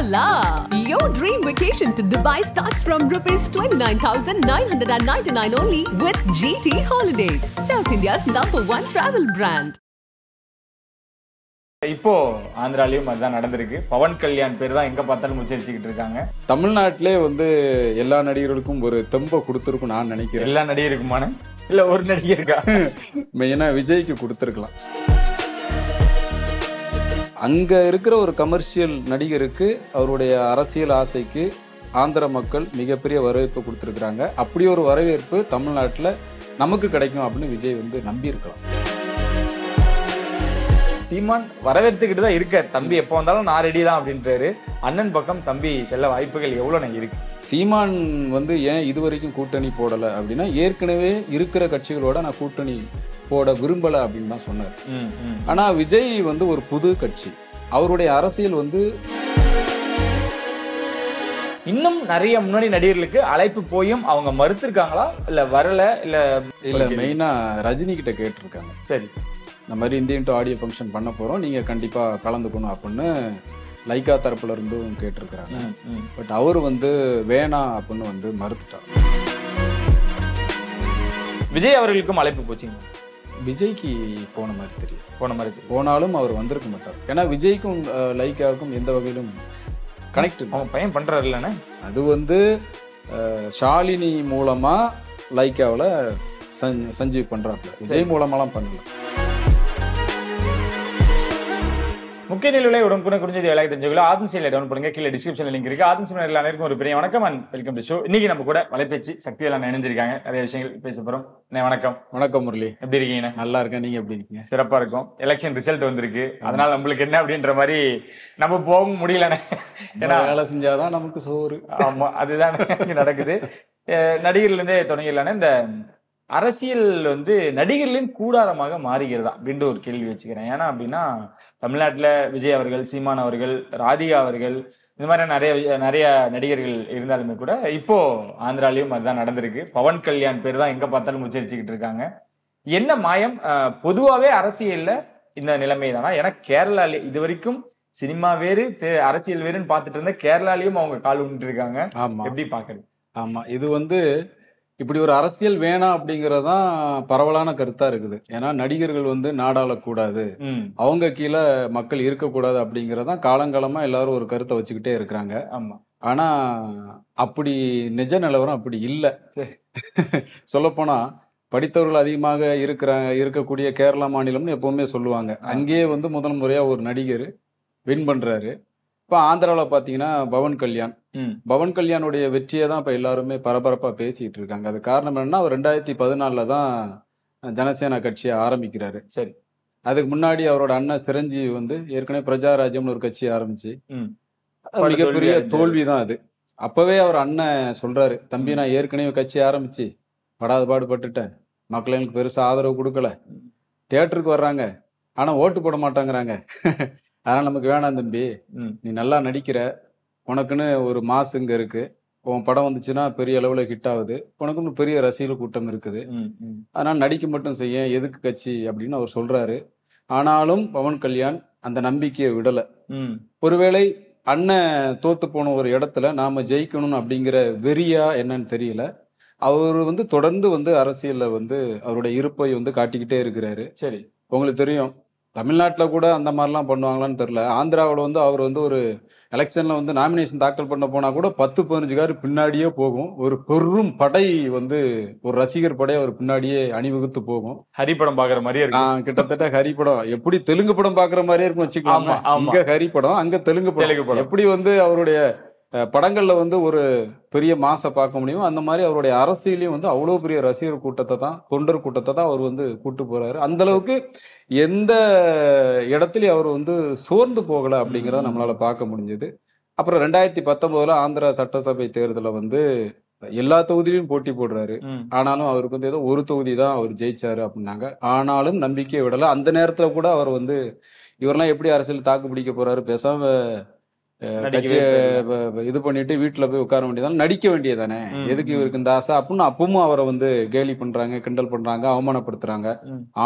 Voila! Your dream vacation to Dubai starts from rupees 29,999 only with GT Holidays, South India's number one travel brand. இப்போ ஆந்திராலையும் அதுதான் நடந்திருக்கு பவன் கல்யாண் பேர் தான் எங்க பார்த்தாலும் முச்சரிச்சுக்கிட்டு இருக்காங்க தமிழ்நாட்டிலே வந்து எல்லா நடிகர்களுக்கும் ஒரு தெம்ப கொடுத்துருக்கும் நான் நினைக்கிறேன் எல்லா நடிகருக்குமான இல்ல ஒரு நடிகருக்கா மெயினா விஜய்க்கு கொடுத்துருக்கலாம் அங்கே இருக்கிற ஒரு கமர்ஷியல் நடிகருக்கு அவருடைய அரசியல் ஆசைக்கு ஆந்திர மக்கள் மிகப்பெரிய வரவேற்பு கொடுத்துருக்குறாங்க அப்படி ஒரு வரவேற்பு தமிழ்நாட்டில் நமக்கு கிடைக்கும் அப்படின்னு விஜய் வந்து நம்பியிருக்கலாம் சீமான் வரவேற்றுக்கிட்டு தான் இருக்கார் தம்பி எப்போ வந்தாலும் நான் ரெடி தான் அப்படின்றாரு அண்ணன் பக்கம் தம்பி செல்ல வாய்ப்புகள் எவ்வளோ நான் இருக்கு சீமான் வந்து ஏன் இது வரைக்கும் கூட்டணி போடலை அப்படின்னா ஏற்கனவே இருக்கிற கட்சிகளோட நான் கூட்டணி போட விரும்பலை அப்படின்னு தான் சொன்னார் ஆனால் விஜய் வந்து ஒரு புது கட்சி அவருடைய அரசியல் வந்து இன்னும் நிறைய முன்னணி நடிகர்களுக்கு அழைப்பு போயும் அவங்க மறுத்திருக்காங்களா இல்ல வரல இல்ல இல்ல மெயினா ரஜினி கிட்ட கேட்டிருக்காங்க சரி இந்த மாதிரி இந்தியன் டு ஆடியோ ஃபங்க்ஷன் பண்ண போறோம் நீங்க கண்டிப்பா கலந்துக்கணும் அப்படின்னு லைகா தரப்புல இருந்தும் கேட்டிருக்கிறாங்க பட் அவர் வந்து வேணாம் அப்படின்னு வந்து மறுத்துட்டார் விஜய் அவர்களுக்கும் அழைப்பு போச்சுங்க விஜய்க்கு போன மாதிரி தெரியும் போன மாதிரி தெரியும் போனாலும் அவர் வந்திருக்க மாட்டார் ஏன்னா விஜய்க்கும் லைக்காவுக்கும் எந்த வகையிலும் கனெக்ட் அவன் பையன் பண்ணுறாரு இல்லைண்ணே அது வந்து ஷாலினி மூலமாக லைக்காவில் சஞ்சீவ் பண்ணுறாப்புல விஜய் மூலமாலாம் பண்ணலாம் முக்கிய நிலவிலை உடனுக்குடன் குறிஞ்சது வேலைக்கு தெரிஞ்சுக்கலாம் ஆதன் சீலை டவுன் பண்ணுங்க கீழே டிஸ்கிரிப்ஷன் லிங்க் இருக்கு ஆதன் சீலை அனைவருக்கும் ஒரு பெரிய வணக்கம் அண்ட் வெல்கம் டு ஷோ இன்னைக்கு நம்ம கூட வலைப்பேச்சு சக்தி எல்லாம் இணைஞ்சிருக்காங்க நிறைய விஷயங்கள் பேச போறோம் வணக்கம் வணக்கம் முரளி எப்படி இருக்கீங்க நல்லா இருக்கேன் நீங்க எப்படி இருக்கீங்க சிறப்பா இருக்கும் எலெக்ஷன் ரிசல்ட் வந்திருக்கு அதனால நம்மளுக்கு என்ன அப்படின்ற மாதிரி நம்ம போகவும் முடியலண்ணே ஏன்னா வேலை செஞ்சாதான் நமக்கு சோறு ஆமா அதுதான் நடக்குது நடிகர்ல இருந்தே தொடங்கிடலான்னு இந்த அரசியல் வந்து நடிகர்களின் கூடாரமாக மாறுகிறதா அப்படின்ற ஒரு கேள்வி வச்சுக்கிறேன் ஏன்னா அப்படின்னா தமிழ்நாட்டில் விஜய் அவர்கள் சீமான் அவர்கள் ராதிகா அவர்கள் இந்த மாதிரி நிறைய நிறைய நடிகர்கள் இருந்தாலுமே கூட இப்போ ஆந்திராலையும் அதுதான் நடந்திருக்கு பவன் கல்யாண் பேர் தான் எங்க பார்த்தாலும் உச்சரிச்சுக்கிட்டு இருக்காங்க என்ன மாயம் பொதுவாகவே அரசியல்ல இந்த நிலைமை தானா ஏன்னா கேரளாலே இது வரைக்கும் சினிமா வேறு அரசியல் வேறுன்னு பார்த்துட்டு இருந்த கேரளாலையும் அவங்க கால் விட்டு இருக்காங்க எப்படி பாக்குறது ஆமா இது வந்து இப்படி ஒரு அரசியல் வேணாம் அப்படிங்கிறது தான் பரவலான கருத்தா இருக்குது ஏன்னா நடிகர்கள் வந்து நாடாளக்கூடாது அவங்க கீழே மக்கள் இருக்கக்கூடாது அப்படிங்கறதான் காலங்காலமா எல்லாரும் ஒரு கருத்தை வச்சுக்கிட்டே இருக்கிறாங்க ஆமா ஆனா அப்படி நிஜ நிலவரம் அப்படி இல்லை சொல்லப்போனா படித்தவர்கள் அதிகமாக இருக்கிற இருக்கக்கூடிய கேரளா மாநிலம்னு எப்பவுமே சொல்லுவாங்க அங்கேயே வந்து முதல் முறையா ஒரு நடிகர் வின் பண்றாரு இப்போ ஆந்திராவில் பார்த்தீங்கன்னா பவன் கல்யாண் பவன் கல்யாணுடைய வெற்றியை தான் இப்போ எல்லாருமே பரபரப்பாக பேசிட்டு இருக்காங்க அது காரணம் என்னன்னா அவர் ரெண்டாயிரத்தி பதினாலில் தான் ஜனசேனா கட்சியை ஆரம்பிக்கிறாரு சரி அதுக்கு முன்னாடி அவரோட அண்ணன் சிரஞ்சீவி வந்து ஏற்கனவே பிரஜாராஜ்யம்னு ஒரு கட்சி ஆரம்பிச்சு மிகப்பெரிய தோல்வி தான் அது அப்பவே அவர் அண்ணன் சொல்றாரு தம்பி நான் ஏற்கனவே கட்சி ஆரம்பிச்சு படாத பாடுபட்டுட்டேன் மக்கள் எனக்கு பெருசா ஆதரவு கொடுக்கல தேட்டருக்கு வர்றாங்க ஆனா ஓட்டு போட மாட்டாங்கிறாங்க அதனால் நமக்கு வேணாம் தம்பி நீ நல்லா நடிக்கிற உனக்குன்னு ஒரு மாஸ் இங்கே இருக்கு உன் படம் வந்துச்சுன்னா பெரிய அளவில் ஹிட் ஆகுது உனக்குன்னு பெரிய ரசிகர் கூட்டம் இருக்குது அதனால் நடிக்க மட்டும் செய்ய எதுக்கு கட்சி அப்படின்னு அவர் சொல்கிறாரு ஆனாலும் பவன் கல்யாண் அந்த நம்பிக்கையை விடலை ஒருவேளை அண்ணன் தோத்து போன ஒரு இடத்துல நாம ஜெயிக்கணும் அப்படிங்கிற வெறியா என்னன்னு தெரியல அவர் வந்து தொடர்ந்து வந்து அரசியல்ல வந்து அவருடைய இருப்பை வந்து காட்டிக்கிட்டே இருக்கிறாரு சரி உங்களுக்கு தெரியும் தமிழ்நாட்டில் கூட அந்த மாதிரிலாம் பண்ணுவாங்களான்னு தெரில ஆந்திராவில் வந்து அவர் வந்து ஒரு எலெக்ஷனில் வந்து நாமினேஷன் தாக்கல் பண்ண போனால் கூட பத்து பதினஞ்சு கார் பின்னாடியே போகும் ஒரு பெரும் படை வந்து ஒரு ரசிகர் படை அவர் பின்னாடியே அணிவகுத்து போகும் ஹரி படம் பார்க்குற மாதிரியே இருக்கும் கிட்டத்தட்ட ஹரி படம் எப்படி தெலுங்கு படம் பார்க்குற மாதிரியே இருக்கும் வச்சுக்கலாம் இங்கே ஹரி படம் அங்கே தெலுங்கு படம் எப்படி வந்து அவருடைய படங்களில் வந்து ஒரு பெரிய மாசை பார்க்க முடியும் அந்த மாதிரி அவருடைய அரசியலையும் வந்து அவ்வளோ பெரிய ரசிகர் கூட்டத்தை தான் தொண்டர் கூட்டத்தை தான் அவர் வந்து கூட்டு போறாரு அந்த அளவுக்கு எந்த இடத்துலையும் அவர் வந்து சோர்ந்து போகலை அப்படிங்கிறத நம்மளால பார்க்க முடிஞ்சது அப்புறம் ரெண்டாயிரத்தி பத்தொன்பதுல ஆந்திரா சட்டசபை தேர்தலில் வந்து எல்லா தொகுதியிலும் போட்டி போடுறாரு ஆனாலும் அவருக்கு வந்து ஏதோ ஒரு தொகுதி தான் அவர் ஜெயிச்சாரு அப்படின்னாங்க ஆனாலும் நம்பிக்கையை விடல அந்த நேரத்தில் கூட அவர் வந்து இவரெல்லாம் எப்படி அரசியல் தாக்கு பிடிக்க போறாரு பேசாம இது பண்ணிட்டு வீட்டுல போய் உட்கார வேண்டியதால நடிக்க வேண்டியதானே எதுக்கு இவருக்கு இந்த ஆசை அப்படின்னு அப்பவும் அவரை வந்து கேலி பண்றாங்க கிண்டல் பண்றாங்க அவமானப்படுத்துறாங்க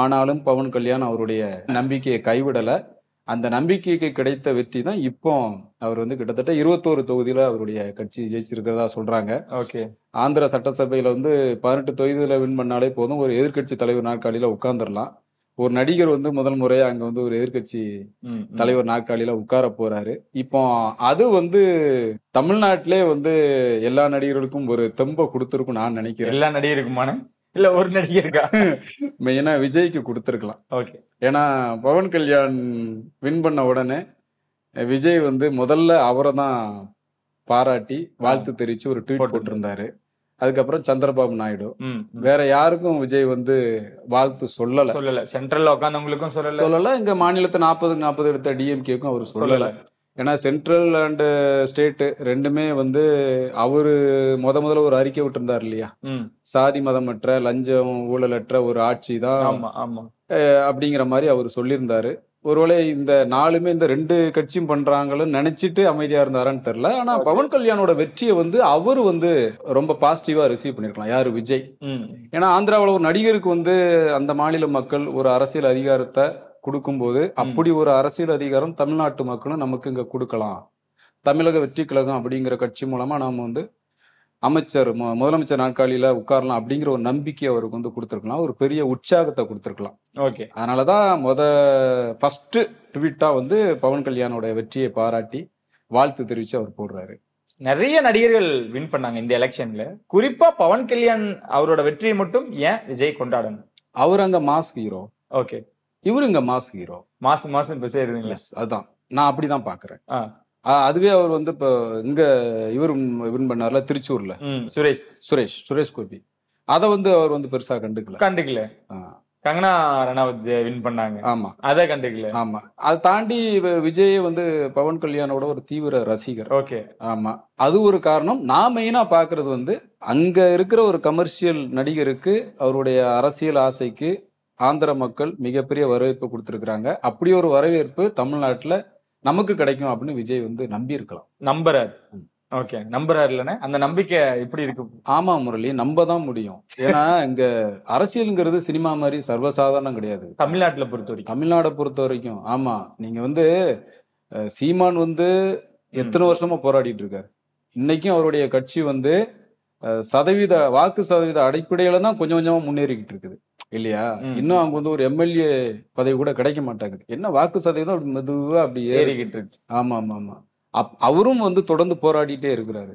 ஆனாலும் பவன் கல்யாண் அவருடைய நம்பிக்கையை கைவிடல அந்த நம்பிக்கைக்கு கிடைத்த வெற்றி தான் இப்போ அவர் வந்து கிட்டத்தட்ட இருபத்தோரு தொகுதியில அவருடைய கட்சி ஜெயிச்சிருக்கிறதா சொல்றாங்க ஓகே ஆந்திர சட்டசபையில வந்து பதினெட்டு தொகுதியில வின் பண்ணாலே போதும் ஒரு எதிர்கட்சி தலைவர் நாற்காலியில உட்கார்ந்துடலாம் ஒரு நடிகர் வந்து முதல் முறையா அங்க வந்து ஒரு எதிர்கட்சி தலைவர் நாற்காலியில உட்கார போறாரு இப்போ அது வந்து தமிழ்நாட்டிலே வந்து எல்லா நடிகர்களுக்கும் ஒரு தெம்ப கொடுத்துருக்கும் நான் நினைக்கிறேன் எல்லா நடிகருக்குமான இல்ல ஒரு நடிகருக்கா மெயினா விஜய்க்கு கொடுத்துருக்கலாம் ஓகே ஏன்னா பவன் கல்யாண் வின் பண்ண உடனே விஜய் வந்து முதல்ல அவரை தான் பாராட்டி வாழ்த்து தெரிவிச்சு ஒரு ட்வீட் போட்டிருந்தாரு அதுக்கப்புறம் சந்திரபாபு நாயுடு வேற யாருக்கும் விஜய் வந்து வாழ்த்து சொல்லல சொல்லல சென்ட்ரல்ல உட்காந்தவங்களுக்கும் சொல்லல சொல்லல எங்க மாநிலத்தை நாற்பது நாற்பது எடுத்த டிஎம்கேக்கும் அவர் சொல்லல ஏன்னா சென்ட்ரல் அண்டு ஸ்டேட்டு ரெண்டுமே வந்து அவரு முத முதல்ல ஒரு அறிக்கை விட்டுருந்தார் இல்லையா சாதி மதமற்ற லஞ்சம் ஊழலற்ற ஒரு ஆட்சி தான் அப்படிங்கிற மாதிரி அவர் சொல்லியிருந்தாரு ஒருவேளை இந்த நாலுமே இந்த ரெண்டு கட்சியும் பண்றாங்கன்னு நினைச்சிட்டு அமைதியா இருந்தாரான்னு தெரியல ஆனா பவன் கல்யாணோட வெற்றியை வந்து அவரு வந்து ரொம்ப பாசிட்டிவா ரிசீவ் பண்ணிருக்கலாம் யாரு விஜய் ஏன்னா ஆந்திராவில் ஒரு நடிகருக்கு வந்து அந்த மாநில மக்கள் ஒரு அரசியல் அதிகாரத்தை கொடுக்கும்போது அப்படி ஒரு அரசியல் அதிகாரம் தமிழ்நாட்டு மக்களும் நமக்கு இங்க கொடுக்கலாம் தமிழக வெற்றி கழகம் அப்படிங்கிற கட்சி மூலமா நாம வந்து அமைச்சர் முதலமைச்சர் நாற்காலியில உட்காரலாம் அப்படிங்கிற ஒரு நம்பிக்கை அவருக்கு வந்து கொடுத்துருக்கலாம் ஒரு பெரிய உற்சாகத்தை கொடுத்துருக்கலாம் ஓகே அதனாலதான் முத ஃபர்ஸ்ட் ட்விட்டா வந்து பவன் கல்யாணோட வெற்றியை பாராட்டி வாழ்த்து தெரிவிச்சு அவர் போடுறாரு நிறைய நடிகர்கள் வின் பண்ணாங்க இந்த எலெக்ஷன்ல குறிப்பா பவன் கல்யாண் அவரோட வெற்றியை மட்டும் ஏன் விஜய் கொண்டாடணும் அவர் அங்க மாஸ் ஹீரோ ஓகே இவரு இங்க மாஸ் ஹீரோ மாசம் மாசம் இப்ப சேருதுங்களா அதுதான் நான் அப்படிதான் பாக்குறேன் அதுவே அவர் வந்து இப்போ இங்க இவரும் வின் பண்ணார்ல திருச்சூர்ல சுரேஷ் சுரேஷ் சுரேஷ் கோபி அதை வந்து அவர் வந்து பெருசா கண்டுக்கல கண்டுக்கல கங்கனா ரணாவத் வின் பண்ணாங்க ஆமா அதை கண்டுக்கல ஆமா அதை தாண்டி விஜய் வந்து பவன் கல்யாணோட ஒரு தீவிர ரசிகர் ஓகே ஆமா அது ஒரு காரணம் நான் மெயினா பாக்குறது வந்து அங்க இருக்கிற ஒரு கமர்ஷியல் நடிகருக்கு அவருடைய அரசியல் ஆசைக்கு ஆந்திர மக்கள் மிகப்பெரிய வரவேற்பு கொடுத்துருக்குறாங்க அப்படி ஒரு வரவேற்பு தமிழ்நாட்டில் நமக்கு கிடைக்கும் அப்படின்னு விஜய் வந்து நம்பி இருக்கலாம் நம்புறார் ஓகே நம்புறாரு இல்லைன்னா அந்த நம்பிக்கை எப்படி இருக்கு ஆமா முரளி நம்ப தான் முடியும் ஏன்னா இங்க அரசியல்ங்கிறது சினிமா மாதிரி சர்வசாதாரணம் கிடையாது தமிழ்நாட்டுல பொறுத்த வரைக்கும் தமிழ்நாடை பொறுத்த வரைக்கும் ஆமா நீங்க வந்து சீமான் வந்து எத்தனை வருஷமா போராடிட்டு இருக்காரு இன்னைக்கும் அவருடைய கட்சி வந்து சதவீத வாக்கு சதவீத அடிப்படையில தான் கொஞ்சம் கொஞ்சமா முன்னேறிக்கிட்டு இருக்குது இல்லையா இன்னும் அவங்க வந்து ஒரு எம்எல்ஏ பதவி கூட கிடைக்க மாட்டாங்க என்ன வாக்கு சதவீதம் மெதுவா அப்படி ஏறிக்கிட்டு இருக்கு ஆமா ஆமா ஆமா அப் அவரும் வந்து தொடர்ந்து போராடிட்டே இருக்கிறாரு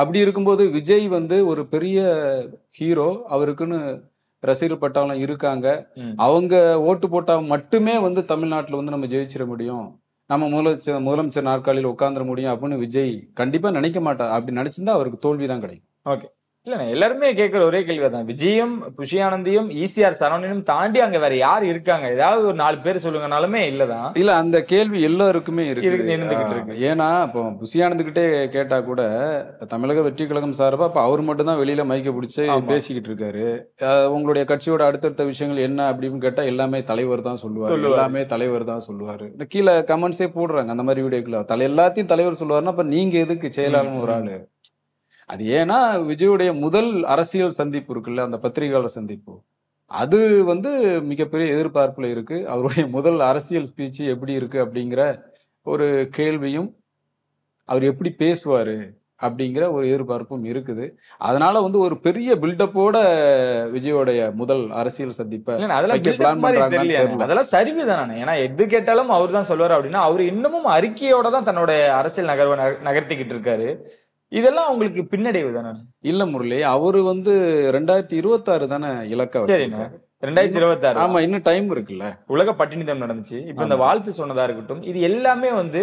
அப்படி இருக்கும்போது விஜய் வந்து ஒரு பெரிய ஹீரோ அவருக்குன்னு ரசிகர் பட்டாளம் இருக்காங்க அவங்க ஓட்டு போட்டா மட்டுமே வந்து தமிழ்நாட்டில் வந்து நம்ம ஜெயிச்சிட முடியும் நம்ம முதலமைச்சர் முதலமைச்சர் நாற்காலியில் உட்காந்துட முடியும் அப்படின்னு விஜய் கண்டிப்பா நினைக்க மாட்டார் அப்படி நினைச்சிருந்தா அவருக்கு தோல்வி தான் கிடைக்கும் ஓகே இல்லண்ணா எல்லாருமே கேட்குற ஒரே கேள்வி தான் விஜயும் புஷியானந்தியும் ஈசிஆர் e சரவணனும் தாண்டி அங்க வேற யார் இருக்காங்க ஏதாவது ஒரு நாலு பேர் சொல்லுங்கனாலுமே இல்லதான் இல்ல அந்த கேள்வி எல்லாருக்குமே இருக்கு ஏன்னா இப்போ புஷியானந்துகிட்டே கேட்டா கூட தமிழக வெற்றி கழகம் சார்பா இப்ப அவர் மட்டும் தான் வெளியில மைக்க பிடிச்சி பேசிக்கிட்டு இருக்காரு உங்களுடைய கட்சியோட அடுத்தடுத்த விஷயங்கள் என்ன அப்படின்னு கேட்டா எல்லாமே தலைவர் தான் சொல்லுவாரு எல்லாமே தலைவர் தான் சொல்லுவாரு கீழே கமெண்ட்ஸே போடுறாங்க அந்த மாதிரி வீடியோக்குள்ள தலை எல்லாத்தையும் தலைவர் சொல்லுவாருன்னா அப்ப நீங்க எதுக்கு செயலாளர் ஒரு ஆளு அது ஏன்னா விஜயுடைய முதல் அரசியல் சந்திப்பு இருக்குல்ல அந்த பத்திரிகையாளர் சந்திப்பு அது வந்து மிகப்பெரிய எதிர்பார்ப்புல இருக்கு அவருடைய முதல் அரசியல் ஸ்பீச் எப்படி இருக்கு அப்படிங்கிற ஒரு கேள்வியும் அவர் எப்படி பேசுவாரு அப்படிங்கிற ஒரு எதிர்பார்ப்பும் இருக்குது அதனால வந்து ஒரு பெரிய பில்டப்போட விஜயோடைய முதல் அரசியல் சந்திப்பை அதெல்லாம் அதெல்லாம் ஏன்னா எது கேட்டாலும் அவர் தான் சொல்லுவார் அப்படின்னா அவர் இன்னமும் அறிக்கையோட தான் தன்னுடைய அரசியல் நகர்வை நகர்த்திக்கிட்டு இருக்காரு இதெல்லாம் அவங்களுக்கு பின்னடைவு தானே இல்ல முரளி அவரு வந்து ரெண்டாயிரத்தி இருபத்தாறு தானே இலக்க ரெண்டாயிரத்தி ரெண்டாயிரத்தி ஆறு ஆமா இன்னும் டைம் இருக்குல்ல உலக பட்டினி தினம் நடந்துச்சு இப்ப இந்த வாழ்த்து சொன்னதா இருக்கட்டும் இது எல்லாமே வந்து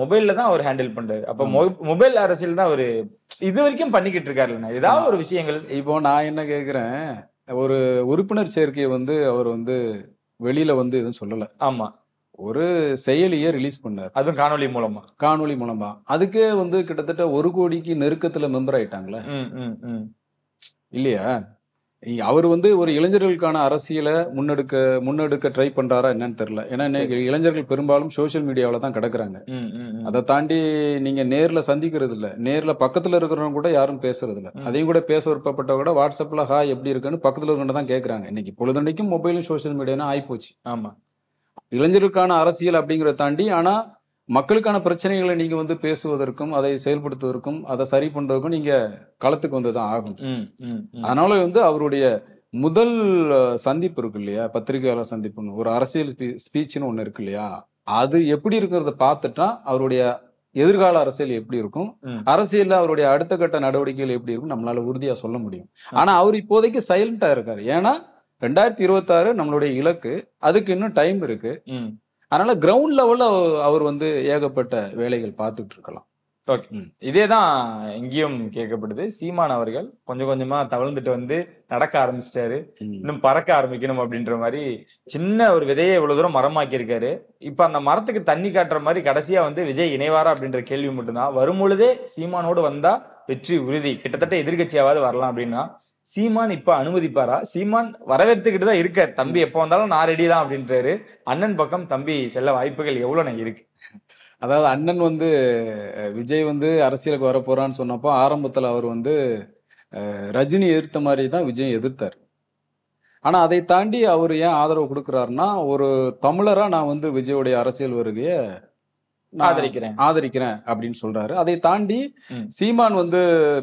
மொபைல்ல தான் அவர் ஹேண்டில் பண்றாரு அப்ப மொபைல் அரசியல் தான் அவரு இது வரைக்கும் பண்ணிக்கிட்டு இருக்காருல்லண்ணா ஏதாவது ஒரு விஷயங்கள் இப்போ நான் என்ன கேக்குறேன் ஒரு உறுப்பினர் சேர்க்கையை வந்து அவர் வந்து வெளியில வந்து எதுவும் சொல்லல ஆமா ஒரு செயலியை ரிலீஸ் பண்ணார் அதுவும் காணொலி மூலமா காணொலி மூலமா அதுக்கே வந்து கிட்டத்தட்ட ஒரு கோடிக்கு நெருக்கத்துல மெம்பர் ஆயிட்டாங்களே இல்லையா அவர் வந்து ஒரு இளைஞர்களுக்கான அரசியலை முன்னெடுக்க முன்னெடுக்க ட்ரை பண்றாரா என்னன்னு தெரியல ஏன்னா இன்னைக்கு இளைஞர்கள் பெரும்பாலும் சோசியல் மீடியாவில தான் கிடக்குறாங்க அதை தாண்டி நீங்க நேர்ல சந்திக்கிறது இல்ல நேர்ல பக்கத்துல இருக்கிறவங்க கூட யாரும் பேசுறது இல்ல அதையும் கூட பேச விருப்பப்பட்ட கூட வாட்ஸ்அப்ல ஹா எப்படி இருக்குன்னு பக்கத்துல இருக்கிறவங்க தான் கேட்கறாங்க இன்னைக்கு பொழுதுன்னைக்கும் மொபைலும் சோசியல் மீடியானா ஆயிப்போச்சு ஆமா இளைஞருக்கான அரசியல் அப்படிங்கிறத தாண்டி ஆனால் மக்களுக்கான பிரச்சனைகளை நீங்க வந்து பேசுவதற்கும் அதை செயல்படுத்துவதற்கும் அதை சரி பண்றதுக்கும் நீங்க களத்துக்கு வந்துதான் ஆகும் அதனால வந்து அவருடைய முதல் சந்திப்பு இருக்கு இல்லையா பத்திரிகையாளர் சந்திப்புன்னு ஒரு அரசியல் ஸ்பீச்னு ஒண்ணு இருக்கு இல்லையா அது எப்படி இருக்கிறத பார்த்துட்டா அவருடைய எதிர்கால அரசியல் எப்படி இருக்கும் அரசியல்ல அவருடைய அடுத்த கட்ட நடவடிக்கைகள் எப்படி இருக்கும் நம்மளால உறுதியா சொல்ல முடியும் ஆனா அவர் இப்போதைக்கு சைலண்டா இருக்காரு ஏன்னா ரெண்டாயிரத்தி இருபத்தாறு நம்மளுடைய இலக்கு அதுக்கு இன்னும் டைம் இருக்கு அதனால கிரவுண்ட் லெவல்ல அவர் வந்து ஏகப்பட்ட வேலைகள் பார்த்துட்டு இருக்கலாம் ஓகே இதே தான் இங்கேயும் கேட்கப்படுது சீமான் அவர்கள் கொஞ்சம் கொஞ்சமா தவழ்ந்துட்டு வந்து நடக்க ஆரம்பிச்சிட்டாரு இன்னும் பறக்க ஆரம்பிக்கணும் அப்படின்ற மாதிரி சின்ன ஒரு விதையை இவ்வளவு தூரம் மரமாக்கி இருக்காரு இப்ப அந்த மரத்துக்கு தண்ணி காட்டுற மாதிரி கடைசியா வந்து விஜய் இணைவாரா அப்படின்ற கேள்வி மட்டும்தான் வரும் பொழுதே சீமானோடு வந்தா வெற்றி உறுதி கிட்டத்தட்ட எதிர்கட்சியாவது வரலாம் அப்படின்னா சீமான் இப்ப அனுமதிப்பாரா சீமான் வரவேற்றுக்கிட்டு தான் இருக்கார் தம்பி எப்போ வந்தாலும் நான் ரெடி தான் அப்படின்றாரு அண்ணன் பக்கம் தம்பி செல்ல வாய்ப்புகள் எவ்வளவு இருக்கு அதாவது அண்ணன் வந்து விஜய் வந்து அரசியலுக்கு வரப்போறான்னு சொன்னப்போ ஆரம்பத்தில் அவர் வந்து ரஜினி எதிர்த்த மாதிரி தான் விஜய் எதிர்த்தார் ஆனால் அதை தாண்டி அவர் ஏன் ஆதரவு கொடுக்குறாருன்னா ஒரு தமிழராக நான் வந்து விஜயோடைய அரசியல் வருகையை ஆதரிக்கிறேன் ஆதரிக்கிறேன் அப்படின்னு சொல்றாரு அதை தாண்டி சீமான் வந்து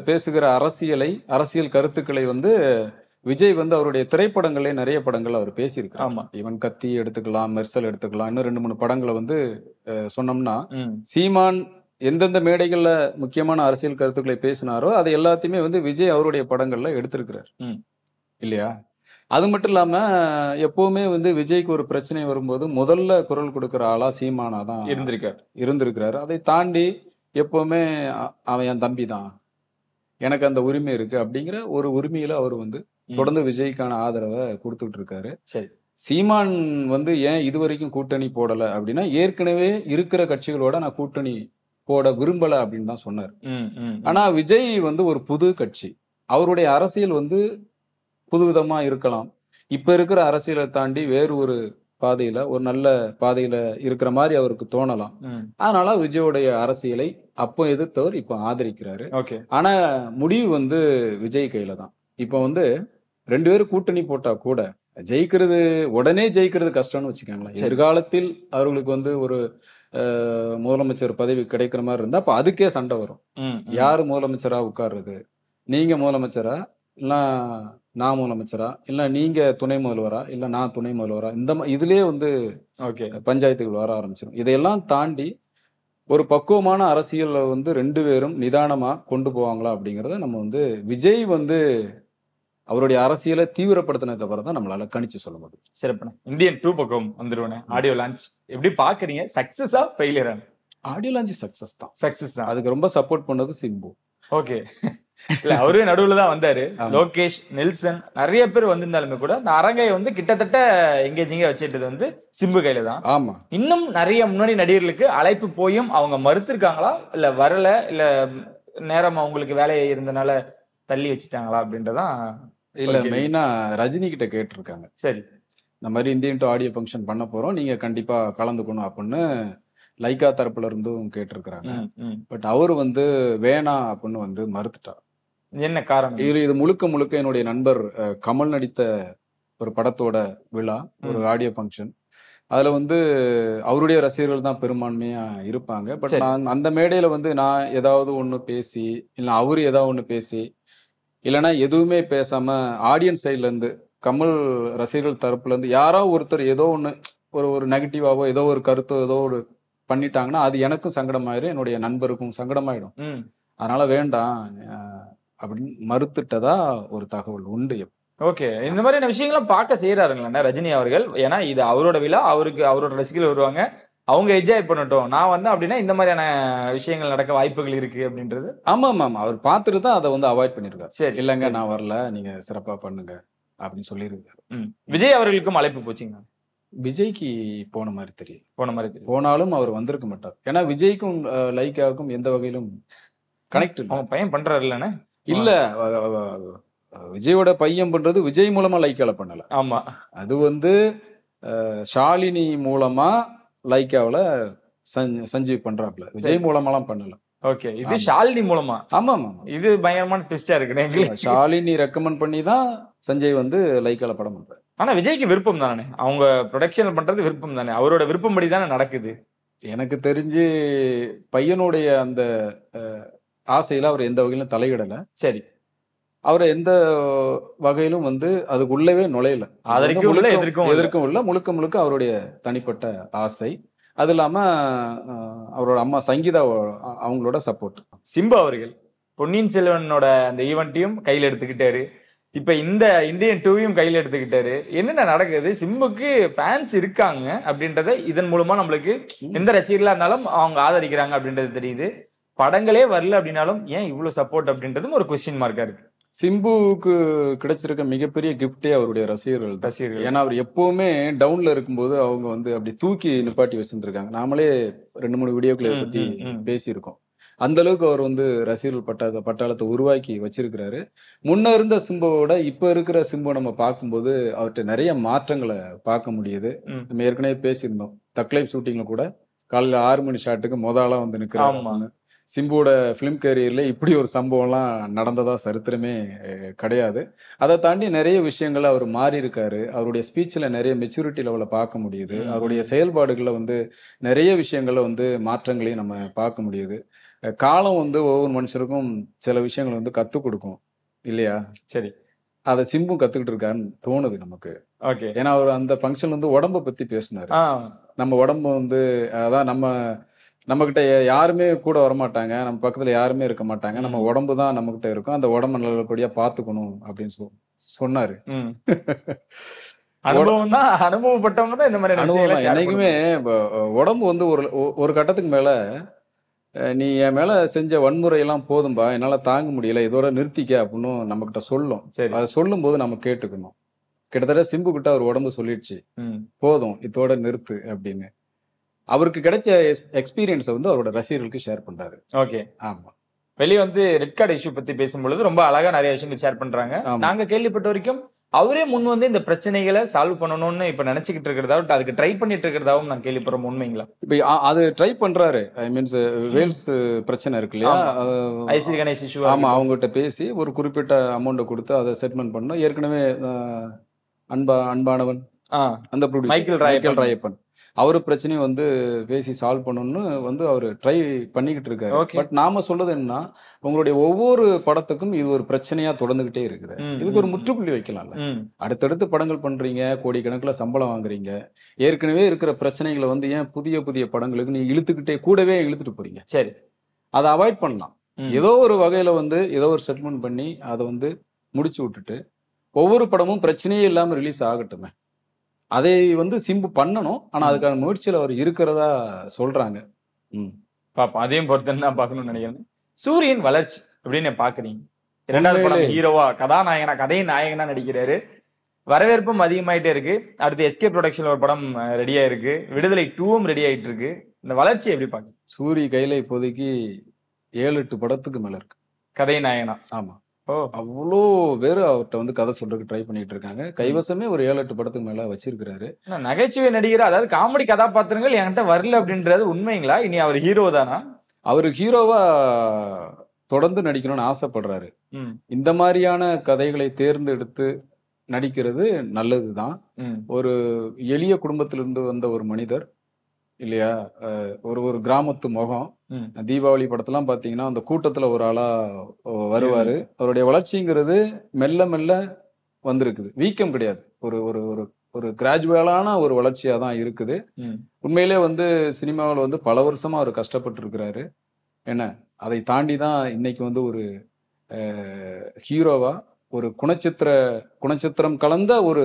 பேசுகிற அரசியலை அரசியல் கருத்துக்களை வந்து விஜய் வந்து அவருடைய திரைப்படங்களே நிறைய படங்கள் அவர் பேசியிருக்காரு ஆமா இவன் கத்தி எடுத்துக்கலாம் மெர்சல் எடுத்துக்கலாம் இன்னும் ரெண்டு மூணு படங்களை வந்து சொன்னோம்னா சீமான் எந்தெந்த மேடைகள்ல முக்கியமான அரசியல் கருத்துக்களை பேசினாரோ அது எல்லாத்தையுமே வந்து விஜய் அவருடைய படங்கள்ல எடுத்திருக்கிறார் இல்லையா அது மட்டும் இல்லாம எப்போவுமே வந்து விஜய்க்கு ஒரு பிரச்சனை வரும்போது முதல்ல குரல் கொடுக்கற ஆளா சீமானா தான் இருந்திருக்கார் இருந்திருக்கிறாரு அதை தாண்டி எப்பவுமே அவன் என் தம்பி தான் எனக்கு அந்த உரிமை இருக்கு அப்படிங்கிற ஒரு உரிமையில அவர் வந்து தொடர்ந்து விஜய்க்கான ஆதரவை கொடுத்துட்டு இருக்காரு சரி சீமான் வந்து ஏன் இது வரைக்கும் கூட்டணி போடல அப்படின்னா ஏற்கனவே இருக்கிற கட்சிகளோட நான் கூட்டணி போட விரும்பல அப்படின்னு தான் சொன்னார் ஆனா விஜய் வந்து ஒரு புது கட்சி அவருடைய அரசியல் வந்து புதுவிதமா இருக்கலாம் இப்ப இருக்கிற அரசியலை தாண்டி வேறு ஒரு பாதையில ஒரு நல்ல பாதையில இருக்கிற மாதிரி அவருக்கு தோணலாம் அதனால விஜயோடைய அரசியலை அப்போ எதிர்த்தவர் இப்ப ஆதரிக்கிறாரு ஆனா முடிவு வந்து விஜய் கையில தான் இப்ப வந்து ரெண்டு பேரும் கூட்டணி போட்டா கூட ஜெயிக்கிறது உடனே ஜெயிக்கிறது கஷ்டம்னு வச்சுக்கோங்களேன் எதிர்காலத்தில் அவர்களுக்கு வந்து ஒரு முதலமைச்சர் பதவி கிடைக்கிற மாதிரி இருந்தா அப்ப அதுக்கே சண்டை வரும் யாரு முதலமைச்சரா உட்கார்றது நீங்க முதலமைச்சரா நான் முதலமைச்சரா இல்லை நீங்கள் துணை முதல்வரா இல்லை நான் துணை முதல்வரா இந்த இதுலேயே வந்து ஓகே பஞ்சாயத்துகள் வர ஆரம்பிச்சிடும் இதையெல்லாம் தாண்டி ஒரு பக்குவமான அரசியலில் வந்து ரெண்டு பேரும் நிதானமாக கொண்டு போவாங்களா அப்படிங்கிறத நம்ம வந்து விஜய் வந்து அவருடைய அரசியலை தீவிரப்படுத்தின தவிர தான் நம்மளால கணிச்சு சொல்ல முடியும் சிறப்பு இந்தியன் டூ பக்கம் வந்துருவேன் ஆடியோ லான்ச் எப்படி பாக்குறீங்க சக்சஸா ஃபெயிலியரா ஆடியோ லான்ச் சக்சஸ் தான் சக்சஸ் தான் அதுக்கு ரொம்ப சப்போர்ட் பண்ணது சிம்பு ஓகே இல்ல அவரே நடுவுல தான் வந்தாரு லோகேஷ் நெல்சன் நிறைய பேர் வந்திருந்தாலுமே கூட அந்த அரங்கை வந்து கிட்டத்தட்ட எங்கேஜிங்க வச்சுட்டது வந்து சிம்பு கையில தான் ஆமா இன்னும் நிறைய முன்னாடி நடிகர்களுக்கு அழைப்பு போயும் அவங்க மறுத்திருக்காங்களா இல்ல வரல இல்ல நேரம் அவங்களுக்கு வேலையை இருந்தனால தள்ளி வச்சுட்டாங்களா அப்படின்றதான் இல்ல மெயினா ரஜினி கிட்ட கேட்டிருக்காங்க சரி இந்த மாதிரி இந்தியன் டு ஆடியோ ஃபங்க்ஷன் பண்ண போறோம் நீங்க கண்டிப்பா கலந்துக்கணும் அப்படின்னு லைக்கா தரப்புல இருந்தும் கேட்டிருக்கிறாங்க பட் அவர் வந்து வேணாம் அப்படின்னு வந்து மறுத்துட்டார் என்ன காரணம் இது இது முழுக்க முழுக்க என்னுடைய நண்பர் கமல் நடித்த ஒரு படத்தோட விழா ஒரு ஆடியோ ஃபங்க்ஷன் அதுல வந்து அவருடைய ரசிகர்கள் தான் பெரும்பான்மையா இருப்பாங்க பட் நான் அந்த மேடையில வந்து நான் ஏதாவது ஒண்ணு பேசி இல்ல அவரு ஏதாவது ஒண்ணு பேசி இல்லைன்னா எதுவுமே பேசாம ஆடியன்ஸ் சைட்ல இருந்து கமல் ரசிகர்கள் தரப்புல இருந்து யாரோ ஒருத்தர் ஏதோ ஒண்ணு ஒரு ஒரு நெகட்டிவாவோ ஏதோ ஒரு கருத்தோ ஏதோ ஒரு பண்ணிட்டாங்கன்னா அது எனக்கும் சங்கடமாயிரும் என்னுடைய நண்பருக்கும் சங்கடமாயிடும் அதனால வேண்டாம் அப்படின்னு மறுத்துட்டதா ஒரு தகவல் உண்டு ஓகே இந்த மாதிரியான விஷயங்களும் பார்க்க செய்யறாருங்களா ரஜினி அவர்கள் ஏன்னா இது அவரோட விழா அவருக்கு அவரோட ரசிகர்கள் வருவாங்க அவங்க என்ஜாய் பண்ணட்டும் நான் வந்து அப்படின்னா இந்த மாதிரியான விஷயங்கள் நடக்க வாய்ப்புகள் இருக்கு அப்படின்றது ஆமா ஆமா அவர் பார்த்துட்டு தான் அதை வந்து அவாய்ட் பண்ணிருக்காரு சரி இல்லைங்க நான் வரல நீங்க சிறப்பா பண்ணுங்க அப்படின்னு சொல்லியிருக்காரு விஜய் அவர்களுக்கும் அழைப்பு போச்சுங்க விஜய்க்கு போன மாதிரி தெரியும் போன மாதிரி தெரியும் போனாலும் அவர் வந்திருக்க மாட்டார் ஏன்னா விஜய்க்கும் லைக்காவுக்கும் எந்த வகையிலும் கனெக்ட் அவன் பையன் பண்றாரு இல்லைன்னு இல்ல விஜயோட பையன் பண்றது விஜய் மூலமா லைக்கால பண்ணல ஆமா அது வந்து ஷாலினி மூலமா லைக்காவில சஞ்சீவ் பண்றாப்ல விஜய் மூலமாலாம் பண்ணல ஓகே இது ஷாலினி மூலமா ஆமா ஆமா இது பயங்கரமான ட்விஸ்டா இருக்கு ஷாலினி ரெக்கமெண்ட் பண்ணி தான் சஞ்சய் வந்து லைக்கால படம் பண்றாரு ஆனா விஜய்க்கு விருப்பம் தானே அவங்க ப்ரொடக்ஷன் பண்றது விருப்பம் தானே அவரோட படி தானே நடக்குது எனக்கு தெரிஞ்சு பையனுடைய அந்த ஆசையில அவர் எந்த வகையிலும் தலையிடல சரி அவர் எந்த வகையிலும் வந்து அதுக்கு உள்ளவே நுழையல எதிர்க்கும் எதிர்க்கும் உள்ள முழுக்க முழுக்க அவருடைய தனிப்பட்ட ஆசை அது இல்லாம அவரோட அம்மா சங்கீதா அவங்களோட சப்போர்ட் சிம்பு அவர்கள் பொன்னியின் செல்வனோட அந்த ஈவெண்ட்டையும் கையில் எடுத்துக்கிட்டாரு இப்ப இந்த இந்தியன் டூவையும் கையில் எடுத்துக்கிட்டாரு என்னென்ன நடக்குது சிம்புக்கு ஃபேன்ஸ் இருக்காங்க அப்படின்றத இதன் மூலமா நம்மளுக்கு எந்த ரசிகர்களா இருந்தாலும் அவங்க ஆதரிக்கிறாங்க அப்படின்றது தெரியுது படங்களே வரல அப்படின்னாலும் ஏன் இவ்வளவு சப்போர்ட் அப்படின்றதும் ஒரு கொஸ்டின் மார்க்கா இருக்கு சிம்புவுக்கு கிடைச்சிருக்க மிகப்பெரிய கிஃப்டே அவருடைய ரசிகர்கள் ரசிகர்கள் ஏன்னா அவர் எப்பவுமே டவுன்ல இருக்கும்போது அவங்க வந்து அப்படி தூக்கி நிப்பாட்டி வச்சிருந்துருக்காங்க நாமளே ரெண்டு மூணு வீடியோக்களை பத்தி பேசியிருக்கோம் அந்த அளவுக்கு அவர் வந்து ரசிகர்கள் பட்டாள பட்டாளத்தை உருவாக்கி வச்சிருக்கிறாரு முன்ன இருந்த சிம்புவோட இப்ப இருக்கிற சிம்பு நம்ம பார்க்கும்போது அவர்கிட்ட நிறைய மாற்றங்களை பார்க்க முடியுது நம்ம ஏற்கனவே பேசியிருந்தோம் தக்லைப் ஷூட்டிங்ல கூட காலையில ஆறு மணி ஷாட்டுக்கு முதலாம் வந்து நிக்கிறாங்க சிம்புவோட ஃபிலிம் கேரியரில் இப்படி ஒரு சம்பவம்லாம் நடந்ததாக சரித்திரமே கிடையாது அதை தாண்டி நிறைய விஷயங்கள் அவர் மாறி இருக்காரு அவருடைய ஸ்பீச்சில் நிறைய மெச்சூரிட்டி லெவலில் பார்க்க முடியுது அவருடைய செயல்பாடுகளில் வந்து நிறைய விஷயங்களை வந்து மாற்றங்களையும் நம்ம பார்க்க முடியுது காலம் வந்து ஒவ்வொரு மனுஷருக்கும் சில விஷயங்களை வந்து கற்றுக் கொடுக்கும் இல்லையா சரி அதை சிம்பும் கற்றுக்கிட்டு இருக்காருன்னு தோணுது நமக்கு ஓகே ஏன்னா அவர் அந்த ஃபங்க்ஷன் வந்து உடம்ப பற்றி பேசினார் நம்ம உடம்பு வந்து அதான் நம்ம நம்மகிட்ட யாருமே கூட வரமாட்டாங்க நம்ம பக்கத்துல யாருமே இருக்க மாட்டாங்க நம்ம உடம்பு தான் கிட்ட இருக்கும் அந்த உடம்பு நல்லபடியா பாத்துக்கணும் அப்படின்னு சொல்லி சொன்னாரு அனுபவம் என்னைக்குமே உடம்பு வந்து ஒரு ஒரு கட்டத்துக்கு மேல நீ என் மேல செஞ்ச வன்முறை எல்லாம் போதும்பா என்னால தாங்க முடியல இதோட நிறுத்திக்க அப்படின்னு நம்ம கிட்ட சொல்லும் அதை சொல்லும் போது நம்ம கேட்டுக்கணும் கிட்டத்தட்ட சிம்பு கிட்ட அவர் உடம்பு சொல்லிடுச்சு போதும் இதோட நிறுத்து அப்படின்னு அவருக்கு கிடைச்ச எக்ஸ்பீரியன்ஸை வந்து அவரோட ரசிகர்களுக்கு ஷேர் பண்றாரு ஓகே ஆமா வெளியே வந்து ரெட் கார்டு இஷ்யூ பத்தி பேசும்பொழுது ரொம்ப அழகா நிறைய விஷயங்கள் ஷேர் பண்றாங்க நாங்க கேள்விப்பட்ட வரைக்கும் அவரே முன் வந்து இந்த பிரச்சனைகளை சால்வ் பண்ணணும்னு இப்ப நினைச்சுக்கிட்டு இருக்கிறதா அதுக்கு ட்ரை பண்ணிட்டு இருக்கிறதாவும் நான் கேள்விப்படுறோம் உண்மைங்களா இப்ப அது ட்ரை பண்றாரு ஐ மீன்ஸ் வேல்ஸ் பிரச்சனை இருக்கு இல்லையா ஐசி கணேஷ் இஷ்யூ ஆமா அவங்ககிட்ட பேசி ஒரு குறிப்பிட்ட அமௌண்ட்டை கொடுத்து அதை செட்மெண்ட் பண்ணோம் ஏற்கனவே அன்பா அன்பானவன் அந்த மைக்கேல் ராயப்பன் அவர் பிரச்சனையும் வந்து பேசி சால்வ் பண்ணணும்னு வந்து அவர் ட்ரை பண்ணிக்கிட்டு இருக்காரு பட் நாம சொல்றது என்னன்னா உங்களுடைய ஒவ்வொரு படத்துக்கும் இது ஒரு பிரச்சனையா தொடர்ந்துகிட்டே இருக்குது இதுக்கு ஒரு முற்றுப்புள்ளி வைக்கலாம்ல அடுத்தடுத்து படங்கள் பண்றீங்க கோடிக்கணக்கில் சம்பளம் வாங்குறீங்க ஏற்கனவே இருக்கிற பிரச்சனைகளை வந்து ஏன் புதிய புதிய படங்களுக்கு நீ இழுத்துக்கிட்டே கூடவே இழுத்துட்டு போறீங்க சரி அதை அவாய்ட் பண்ணலாம் ஏதோ ஒரு வகையில வந்து ஏதோ ஒரு செட்டில்மெண்ட் பண்ணி அதை வந்து முடிச்சு விட்டுட்டு ஒவ்வொரு படமும் பிரச்சனையே இல்லாமல் ரிலீஸ் ஆகட்டுமே அதை வந்து சிம்பு பண்ணணும் ஆனா அதுக்கான முயற்சியில் அவர் இருக்கிறதா சொல்றாங்க ம் பாப்பா அதையும் பொறுத்து என்ன பார்க்கணும்னு நினைக்கிறேன் சூரியன் வளர்ச்சி அப்படின்னு பாக்குறீங்க இரண்டாவது படம் ஹீரோவா கதாநாயகனா கதையின் நாயகனா நடிக்கிறாரு வரவேற்பும் அதிகமாயிட்டே இருக்கு அடுத்து எஸ்கே ப்ரொடக்ஷன் ஒரு படம் ரெடியா இருக்கு விடுதலை டூவும் ரெடி ஆயிட்டு இருக்கு இந்த வளர்ச்சி எப்படி பாக்கு சூரிய கையில இப்போதைக்கு ஏழு எட்டு படத்துக்கு மேல இருக்கு கதை நாயகனா ஆமா அவ்வளோ பேர் அவர்கிட்ட வந்து கதை சொல்றதுக்கு ட்ரை பண்ணிட்டு இருக்காங்க கைவசமே ஒரு ஏழு எட்டு படத்துக்கு மேல வச்சிருக்கிறாரு நகைச்சுவை நடிகர் அதாவது காமெடி கதாபாத்திரங்கள் என்கிட்ட வரல அப்படின்றது உண்மைங்களா இனி அவர் ஹீரோ தானா அவர் ஹீரோவா தொடர்ந்து நடிக்கணும்னு ஆசைப்படுறாரு இந்த மாதிரியான கதைகளை தேர்ந்தெடுத்து நடிக்கிறது நல்லதுதான் ஒரு எளிய குடும்பத்திலிருந்து வந்த ஒரு மனிதர் இல்லையா ஒரு ஒரு கிராமத்து முகம் தீபாவளி படத்தெல்லாம் பார்த்தீங்கன்னா அந்த கூட்டத்தில் ஒரு ஆளா வருவாரு அவருடைய வளர்ச்சிங்கிறது மெல்ல மெல்ல வந்திருக்குது வீக்கம் கிடையாது ஒரு ஒரு ஒரு ஒரு கிராஜுவலான ஒரு வளர்ச்சியாக தான் இருக்குது உண்மையிலே வந்து சினிமாவில் வந்து பல வருஷமா அவர் கஷ்டப்பட்டு இருக்கிறாரு என்ன அதை தாண்டி தான் இன்னைக்கு வந்து ஒரு ஹீரோவா ஒரு குணச்சித்திர குணச்சித்திரம் கலந்த ஒரு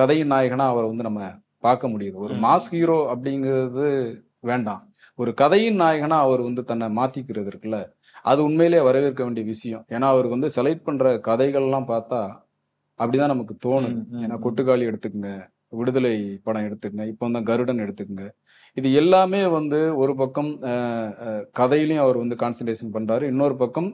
கதையின் நாயகனா அவரை வந்து நம்ம பார்க்க முடியுது ஒரு மாஸ் ஹீரோ அப்படிங்கிறது வேண்டாம் ஒரு கதையின் நாயகனா அவர் வந்து தன்னை மாத்திக்கிறது இருக்குல்ல அது உண்மையிலே வரவேற்க வேண்டிய விஷயம் ஏன்னா அவர் வந்து செலக்ட் பண்ற கதைகள்லாம் பார்த்தா அப்படிதான் நமக்கு தோணும் ஏன்னா கொட்டுக்காளி எடுத்துக்கங்க விடுதலை படம் எடுத்துக்கங்க இப்போ வந்து கருடன் எடுத்துக்கங்க இது எல்லாமே வந்து ஒரு பக்கம் கதையிலையும் அவர் வந்து கான்சன்ட்ரேஷன் பண்றாரு இன்னொரு பக்கம்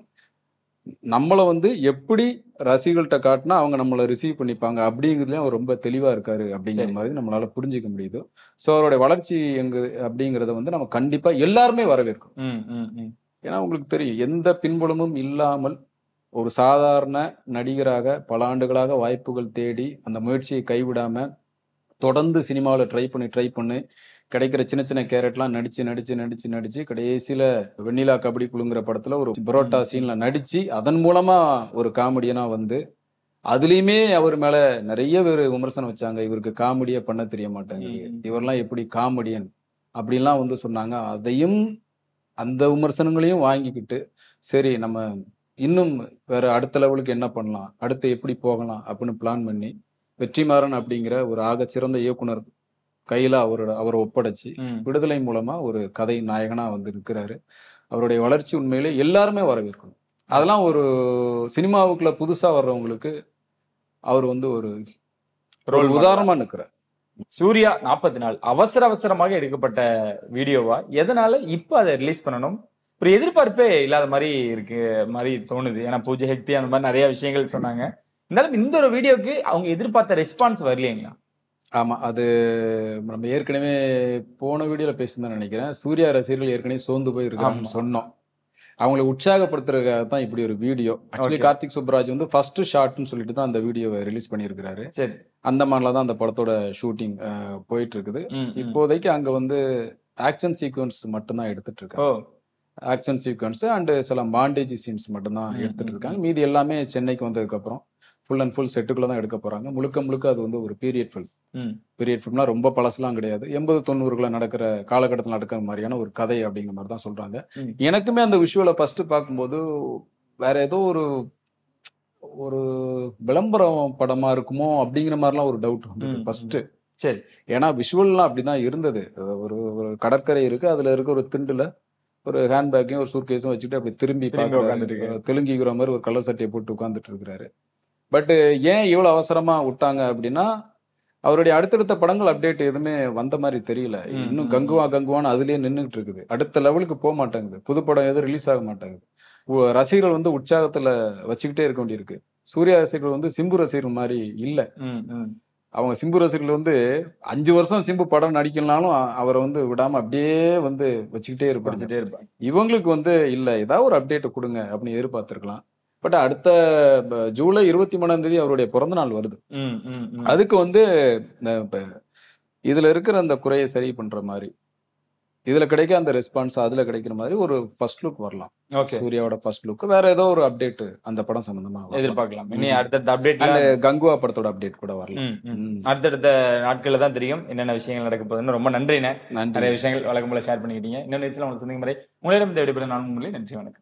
நம்மளை வந்து எப்படி ரசிகள்கிட்ட காட்டினா அவங்க நம்மளை ரிசீவ் பண்ணிப்பாங்க அப்படிங்கிறதுலையும் அவர் ரொம்ப தெளிவாக இருக்காரு அப்படிங்கிற மாதிரி நம்மளால புரிஞ்சிக்க முடியுது ஸோ அவருடைய வளர்ச்சி எங்கு அப்படிங்கிறத வந்து நம்ம கண்டிப்பாக எல்லாருமே வரவேற்கும் ஏன்னா உங்களுக்கு தெரியும் எந்த பின்புலமும் இல்லாமல் ஒரு சாதாரண நடிகராக பல ஆண்டுகளாக வாய்ப்புகள் தேடி அந்த முயற்சியை கைவிடாம தொடர்ந்து சினிமாவில் ட்ரை பண்ணி ட்ரை பண்ணி கிடைக்கிற சின்ன சின்ன கேரட்லாம் நடிச்சு நடிச்சு நடிச்சு நடிச்சு கடைசியில வெண்ணிலா கபடி குழுங்குற படத்துல ஒரு பரோட்டா சீன்ல நடிச்சு அதன் மூலமா ஒரு காமெடியனா வந்து அதுலயுமே அவர் மேல நிறைய பேர் விமர்சனம் வச்சாங்க இவருக்கு காமெடிய பண்ண தெரிய மாட்டாங்க இவரெல்லாம் எப்படி காமெடியன் அப்படின்லாம் வந்து சொன்னாங்க அதையும் அந்த விமர்சனங்களையும் வாங்கிக்கிட்டு சரி நம்ம இன்னும் வேற அடுத்த லெவலுக்கு என்ன பண்ணலாம் அடுத்து எப்படி போகலாம் அப்படின்னு பிளான் பண்ணி வெற்றிமாறன் அப்படிங்கிற ஒரு ஆக சிறந்த இயக்குனர் கையில அவரோட அவரை ஒப்படைச்சு விடுதலை மூலமா ஒரு கதை நாயகனா வந்து இருக்கிறாரு அவருடைய வளர்ச்சி உண்மையிலே எல்லாருமே வரவேற்கணும் அதெல்லாம் ஒரு சினிமாவுக்குள்ள புதுசா வர்றவங்களுக்கு அவர் வந்து ஒரு ரோல் உதாரணமா நிற்கிறார் சூர்யா நாற்பத்தி நாள் அவசர அவசரமாக எடுக்கப்பட்ட வீடியோவா எதனால இப்ப அதை ரிலீஸ் பண்ணணும் ஒரு எதிர்பார்ப்பே இல்லாத மாதிரி இருக்கு மாதிரி தோணுது ஏன்னா பூஜை ஹெக்தி அந்த மாதிரி நிறைய விஷயங்கள் சொன்னாங்க இருந்தாலும் இந்த ஒரு வீடியோக்கு அவங்க எதிர்பார்த்த ரெஸ்பான்ஸ் வரலைங்களா ஆமா அது நம்ம ஏற்கனவே போன வீடியோல பேசியிருந்தோம் நினைக்கிறேன் சூர்யா ரசிகர்கள் ஏற்கனவே சோர்ந்து போயிருக்காங்க சொன்னோம் அவங்களை உற்சாகப்படுத்துறதுக்காக தான் இப்படி ஒரு வீடியோ ஆக்சுவலி கார்த்திக் சுப்ராஜ் வந்து ஃபர்ஸ்ட் ஷார்ட்னு சொல்லிட்டு தான் அந்த வீடியோவை ரிலீஸ் பண்ணியிருக்கிறாரு சரி மாதிரில தான் அந்த படத்தோட ஷூட்டிங் போயிட்டு இருக்குது இப்போதைக்கு அங்க வந்து ஆக்ஷன் சீக்வன்ஸ் மட்டும்தான் எடுத்துட்டு இருக்காங்க ஆக்ஷன் சீக்வன்ஸ் அண்டு சில பாண்டேஜ் சீன்ஸ் மட்டும்தான் எடுத்துட்டு இருக்காங்க மீதி எல்லாமே சென்னைக்கு வந்ததுக்கு அப்புறம் ஃபுல் அண்ட் ஃபுல் செட்டுக்குள்ள தான் எடுக்க போறாங்க முழுக்க முழுக்க அது வந்து ஒரு பீரியட் ஃபில் பீரியட் ஃபில்ம்லாம் ரொம்ப பழசுலாம் கிடையாது எண்பது தொண்ணூறுகளை நடக்கிற காலகட்டத்தில் நடக்கிற மாதிரியான ஒரு கதை அப்படிங்கிற மாதிரி தான் சொல்றாங்க எனக்குமே அந்த விஷுவலை ஃபர்ஸ்ட் பார்க்கும்போது வேற ஏதோ ஒரு ஒரு விளம்பரம் படமா இருக்குமோ அப்படிங்கிற மாதிரிலாம் ஒரு டவுட் வந்து ஃபர்ஸ்ட் சரி ஏன்னா விஷுவல்லாம் அப்படிதான் இருந்தது ஒரு ஒரு கடற்கரை இருக்கு அதுல இருக்க ஒரு திண்டுல ஒரு ஹேண்ட்பேக்கையும் ஒரு சூர்கேஸும் வச்சுட்டு அப்படி திரும்பி உட்காந்துட்டு தெலுங்கிக்கிற மாதிரி ஒரு கலர் சட்டையை போட்டு உட்காந்துட்டு இருக்கிறாரு பட்டு ஏன் இவ்வளோ அவசரமாக விட்டாங்க அப்படின்னா அவருடைய அடுத்தடுத்த படங்கள் அப்டேட் எதுவுமே வந்த மாதிரி தெரியல இன்னும் கங்குவா கங்குவான்னு அதுலேயே நின்றுட்டு இருக்குது அடுத்த லெவலுக்கு போக மாட்டேங்குது புதுப்படம் எதுவும் ரிலீஸ் ஆக மாட்டேங்குது ரசிகர்கள் வந்து உற்சாகத்துல வச்சுக்கிட்டே இருக்க வேண்டியிருக்கு சூர்யா ரசிகர்கள் வந்து சிம்பு ரசிகர்கள் மாதிரி இல்லை அவங்க சிம்பு ரசிகர்கள் வந்து அஞ்சு வருஷம் சிம்பு படம் நடிக்கலனாலும் அவரை வந்து விடாம அப்படியே வந்து வச்சுக்கிட்டே இருப்பாங்க இவங்களுக்கு வந்து இல்லை ஏதாவது ஒரு அப்டேட் கொடுங்க அப்படின்னு எதிர்பார்த்துருக்கலாம் பட் அடுத்த ஜூலை இருபத்தி மூணாம் தேதி அவருடைய பிறந்த நாள் வருது அதுக்கு வந்து இதுல இருக்கிற அந்த குறையை சரி பண்ற மாதிரி இதுல கிடைக்க அந்த ரெஸ்பான்ஸ் அதுல கிடைக்கிற மாதிரி ஒரு ஃபர்ஸ்ட் லுக் வரலாம் ஓகே சூர்யாவோட ஃபர்ஸ்ட் லுக் வேற ஏதோ ஒரு அப்டேட் அந்த படம் சம்பந்தமா எதிர்பார்க்கலாம் இனி அடுத்தடுத்த அப்டேட் அந்த கங்குவா படத்தோட அப்டேட் கூட வரலாம் அடுத்தடுத்த நாட்கள்ல தான் தெரியும் என்னென்ன விஷயங்கள் நடக்க போகுதுன்னு ரொம்ப நன்றிண்ணே நிறைய விஷயங்கள் வழக்கம் போல ஷேர் பண்ணிக்கிட்டீங்க இன்னொரு நிகழ்ச்சியில் உங்களுக்கு சந்திக்கும் முறை உங்களிடம் இந்த நான் உங்களே நன்றி வணக்கம்